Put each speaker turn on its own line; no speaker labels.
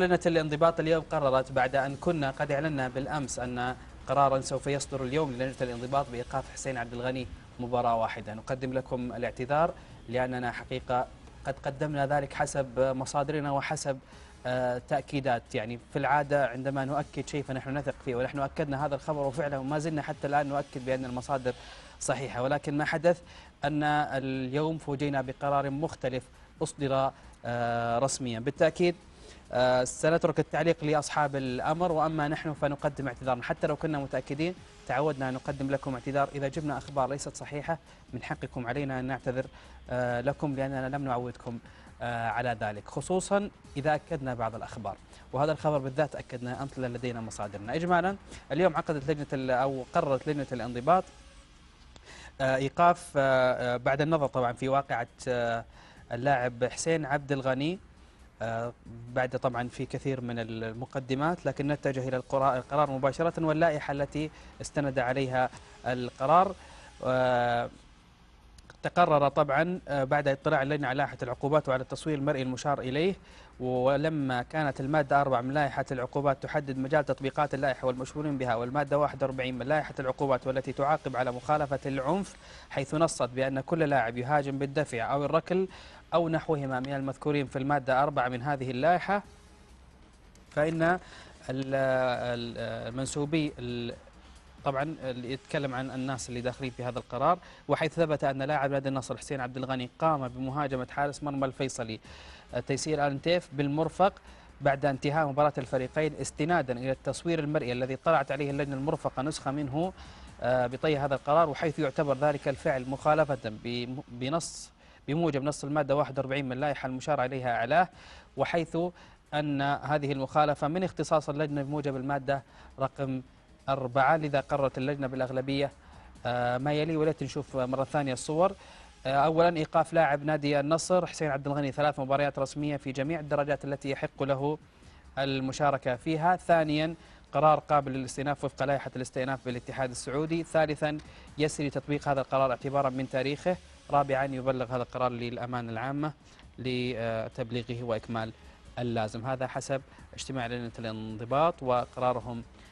اعلنت الانضباط اليوم قررت بعد أن كنا قد أعلنا بالأمس أن قرارا سوف يصدر اليوم للجنة الانضباط بإيقاف حسين عبد الغني مباراة واحدة نقدم لكم الاعتذار لأننا حقيقة قد قدمنا ذلك حسب مصادرنا وحسب آه، تأكيدات يعني في العادة عندما نؤكد شيء فنحن نثق فيه ونحن أكدنا هذا الخبر وفعلا وما زلنا حتى الآن نؤكد بأن المصادر صحيحة ولكن ما حدث أن اليوم فوجئنا بقرار مختلف أصدر آه، رسميا بالتأكيد آه، سنترك التعليق لأصحاب الأمر وأما نحن فنقدم اعتذارنا حتى لو كنا متأكدين تعودنا أن نقدم لكم اعتذار إذا جبنا أخبار ليست صحيحة من حقكم علينا أن نعتذر آه، لكم لأننا لم نعودكم آه، على ذلك خصوصا إذا أكدنا بعض الأخبار وهذا الخبر بالذات أكدنا أنت لدينا مصادرنا إجمالا اليوم عقدت لجنة أو قررت لجنة الانضباط إيقاف بعد النظر طبعا في واقعة اللاعب حسين عبد الغني آه، بعد طبعا في كثير من المقدمات لكن نتجه إلى القرار مباشرة واللائحة التي استند عليها القرار آه، تقرر طبعا آه، بعد اطلاع اللجنة على لائحة العقوبات وعلى التصوير المرئي المشار إليه ولما كانت المادة 4 من لائحة العقوبات تحدد مجال تطبيقات اللائحة والمشهورين بها والمادة 41 من لائحة العقوبات والتي تعاقب على مخالفة العنف حيث نصت بأن كل لاعب يهاجم بالدفع أو الركل أو نحوهما من المذكورين في المادة 4 من هذه اللائحة فإن المنسوبي طبعا اللي يتكلم عن الناس اللي داخلين في هذا القرار وحيث ثبت أن لاعب نادي النصر حسين عبد الغني قام بمهاجمة حارس مرمى الفيصلي آه، تيسير آل بالمرفق بعد انتهاء مباراة الفريقين استنادا إلى التصوير المرئي الذي طلعت عليه اللجنة المرفقة نسخة منه آه، بطي هذا القرار وحيث يعتبر ذلك الفعل مخالفة بنص بموجب نص المادة 41 من اللائحة المشار إليها أعلاه وحيث أن هذه المخالفة من اختصاص اللجنة بموجب المادة رقم أربعة لذا قررت اللجنة بالأغلبية آه، ما يلي وليت نشوف مرة ثانية الصور آه، أولا إيقاف لاعب نادي النصر حسين عبد الغني ثلاث مباريات رسمية في جميع الدرجات التي يحق له المشاركة فيها ثانيا قرار قابل للاستئناف وفق لائحة الاستئناف بالاتحاد السعودي ثالثا يسري تطبيق هذا القرار اعتبارا من تاريخه رابعا يبلغ هذا القرار للأمانة العامة لتبليغه وإكمال اللازم هذا حسب اجتماع لجنة الانضباط وقرارهم